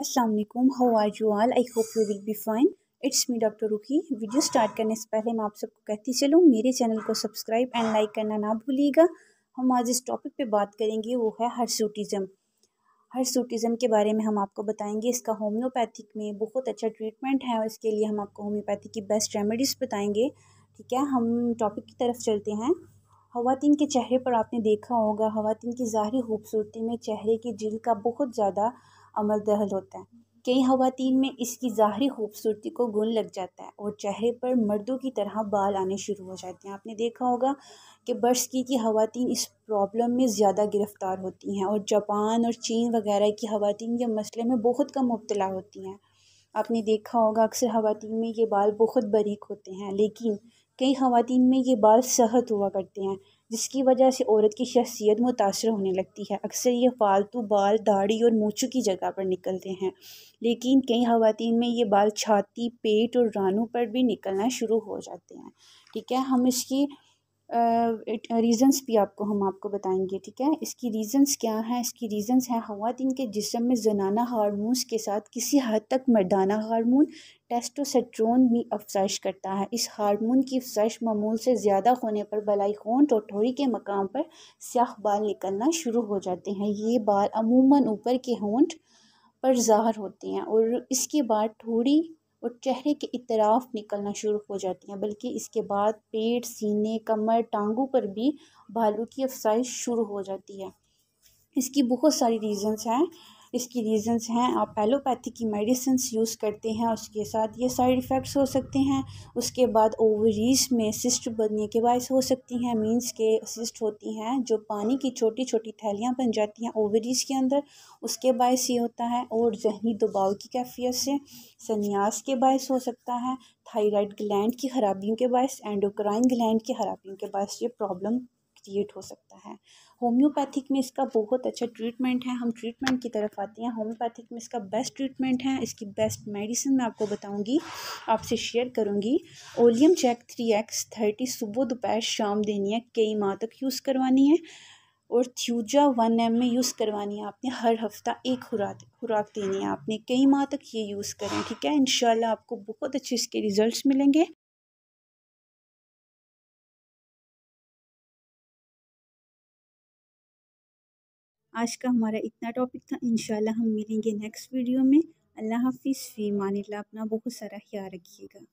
Aslam how are you all I hope you will be fine it's me doctor Ruki video start करने से पहले मैं आप सबको कहती चलूँ मेरे चैनल को सब्सक्राइब एंड लाइक करना ना भूलिएगा हम आज इस टॉपिक पे बात करेंगे वो है हर्सूटिज़म हर्सूटिज़म के बारे में हम आपको बताएंगे इसका होम्योपैथिक में बहुत अच्छा ट्रीटमेंट है इसके लिए हम आपको होम्योपैथिक की बेस्ट रेमेडीज़ बताएँगे ठीक है हम टॉपिक की तरफ चलते हैं खातन के चेहरे पर आपने देखा होगा खातन की ज़ाहरी खूबसूरती में चेहरे की जिल का बहुत ज़्यादा अमल दहल होता है कई खातन में इसकी ज़ाहरी ख़ूबसूरती को गुण लग जाता है और चेहरे पर मर्दों की तरह बाल आने शुरू हो जाते हैं आपने देखा होगा कि बर्स की की खातन इस प्रॉब्लम में ज़्यादा गिरफ़्तार होती हैं और जापान और चीन वगैरह की खातन के मसले में बहुत कम मुबतला होती हैं आपने देखा होगा अक्सर खातन में ये बाल बहुत बारीक होते हैं लेकिन कई खातन में ये बाल सहत हुआ करते हैं जिसकी वजह से औरत की शख्सियत मुतासर होने लगती है अक्सर ये फालतू बाल दाढ़ी और मोचू की जगह पर निकलते हैं लेकिन कई खुतिन में ये बाल छाती पेट और रानों पर भी निकलना शुरू हो जाते हैं ठीक है हम इसकी रीज़न्स भी आपको हम आपको बताएंगे ठीक है इसकी रीज़न्स क्या हैं इसकी रीज़न्स हैं खातन के जिसम में जनाना हारमोन्स के साथ किसी हद तक मर्दाना हारमोन टेस्टोसेट्रोन भी अफजाइश करता है इस हारमोन की अफजाइश मामूल से ज़्यादा होने पर बलाई खोंट और के मकाम पर स्याह बाल निकलना शुरू हो जाते हैं ये बाल अमूमन ऊपर के होंठ पर ज़ाहर होते हैं और इसके बाद थोड़ी और चेहरे के इतराफ निकलना शुरू हो जाती हैं बल्कि इसके बाद पेट सीने कमर टांगों पर भी बालों की अफसाइश शुरू हो जाती है इसकी बहुत सारी रीज़न्स हैं इसकी रीजंस हैं आप एलोपैथी की मेडिसिन यूज़ करते हैं उसके साथ ये साइड इफ़ेक्ट्स हो सकते हैं उसके बाद ओवरीज में सिस्ट बनने के बायस हो सकती हैं मींस के सिस्ट होती हैं जो पानी की छोटी छोटी थैलियाँ बन जाती हैं ओवरीज के अंदर उसके बायस ये होता है और जहनी दबाव की कैफियत से सन्यास के बायस हो सकता है थायराइड ग्लैंड की खराबियों के बायस एंडोक्राइन ग्लैंड की खराबियों के बायस ये प्रॉब्लम एसोसिएट हो सकता है होम्योपैथिक में इसका बहुत अच्छा ट्रीटमेंट है हम ट्रीटमेंट की तरफ आते हैं होम्योपैथिक में इसका बेस्ट ट्रीटमेंट है इसकी बेस्ट मेडिसिन मैं आपको बताऊंगी आपसे शेयर करूंगी ओलियम चेक थ्री एक्स थर्टी सुबह दोपहर शाम देनी है कई माह तक यूज़ करवानी है और थ्यूजा वन एम में यूज़ करवानी है आपने हर हफ्ता एक खुराक खुराक देनी है आपने कई माह तक ये यूज़ करें ठीक है इन आपको बहुत अच्छे इसके रिज़ल्ट मिलेंगे आज का हमारा इतना टॉपिक था इन हम मिलेंगे नेक्स्ट वीडियो में अल्लाह हाफिज़ फ़ी ला अपना बहुत सारा ख्याल रखिएगा